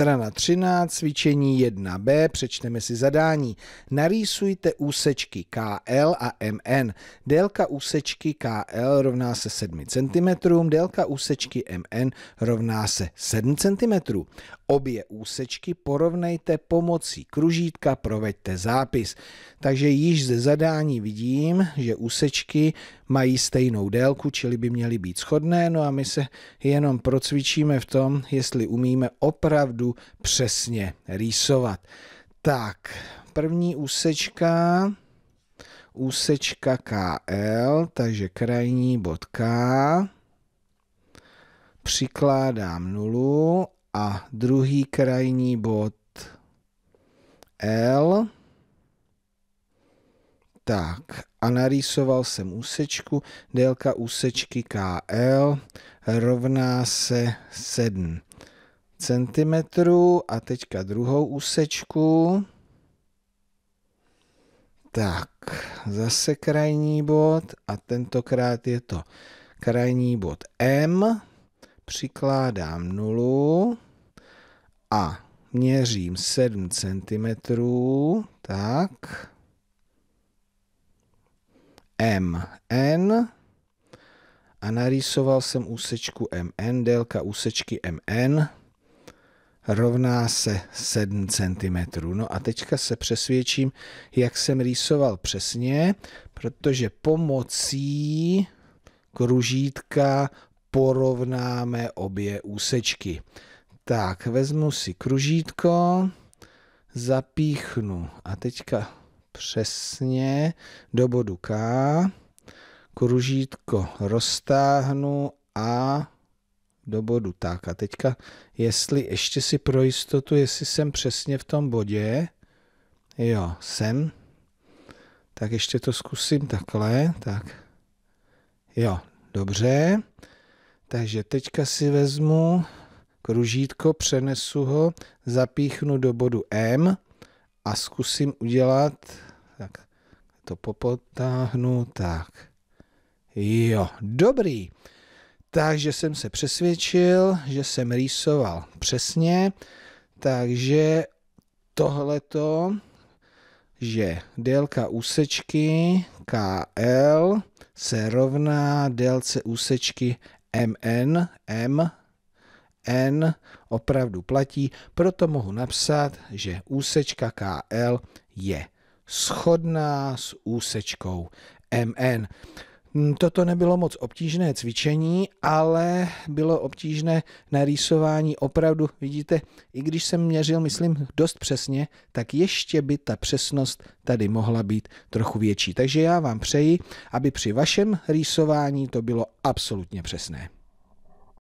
Strana 13, cvičení 1b, přečteme si zadání. Narýsujte úsečky KL a MN. Délka úsečky KL rovná se 7 cm, délka úsečky MN rovná se 7 cm. Obě úsečky porovnejte pomocí kružítka, proveďte zápis. Takže již ze zadání vidím, že úsečky mají stejnou délku, čili by měly být shodné, no a my se jenom procvičíme v tom, jestli umíme opravdu přesně rýsovat. Tak, první úsečka, úsečka KL, takže krajní bod K, přikládám nulu a druhý krajní bod L, tak a narýsoval jsem úsečku, délka úsečky KL rovná se 7 cm a teďka druhou úsečku. Tak, zase krajní bod a tentokrát je to krajní bod M. Přikládám nulu a měřím 7 cm. Tak. MN a narýsoval jsem úsečku MN, délka úsečky MN rovná se 7 cm. No a teďka se přesvědčím, jak jsem rýsoval přesně, protože pomocí kružítka porovnáme obě úsečky. Tak, vezmu si kružítko, zapíchnu a teďka přesně do bodu K, kružítko roztáhnu a do bodu. Tak a teďka, jestli ještě si pro jistotu, jestli jsem přesně v tom bodě, jo, jsem, tak ještě to zkusím takhle, tak jo, dobře. Takže teďka si vezmu kružítko, přenesu ho, zapíchnu do bodu M a zkusím udělat, tak to popotáhnu, tak. Jo, dobrý. Takže jsem se přesvědčil, že jsem rýsoval přesně, takže tohleto, že délka úsečky KL se rovná délce úsečky MN, M, N opravdu platí, proto mohu napsat, že úsečka KL je shodná s úsečkou MN. Hm, toto nebylo moc obtížné cvičení, ale bylo obtížné narýsování. Opravdu, vidíte, i když jsem měřil, myslím, dost přesně, tak ještě by ta přesnost tady mohla být trochu větší. Takže já vám přeji, aby při vašem rýsování to bylo absolutně přesné.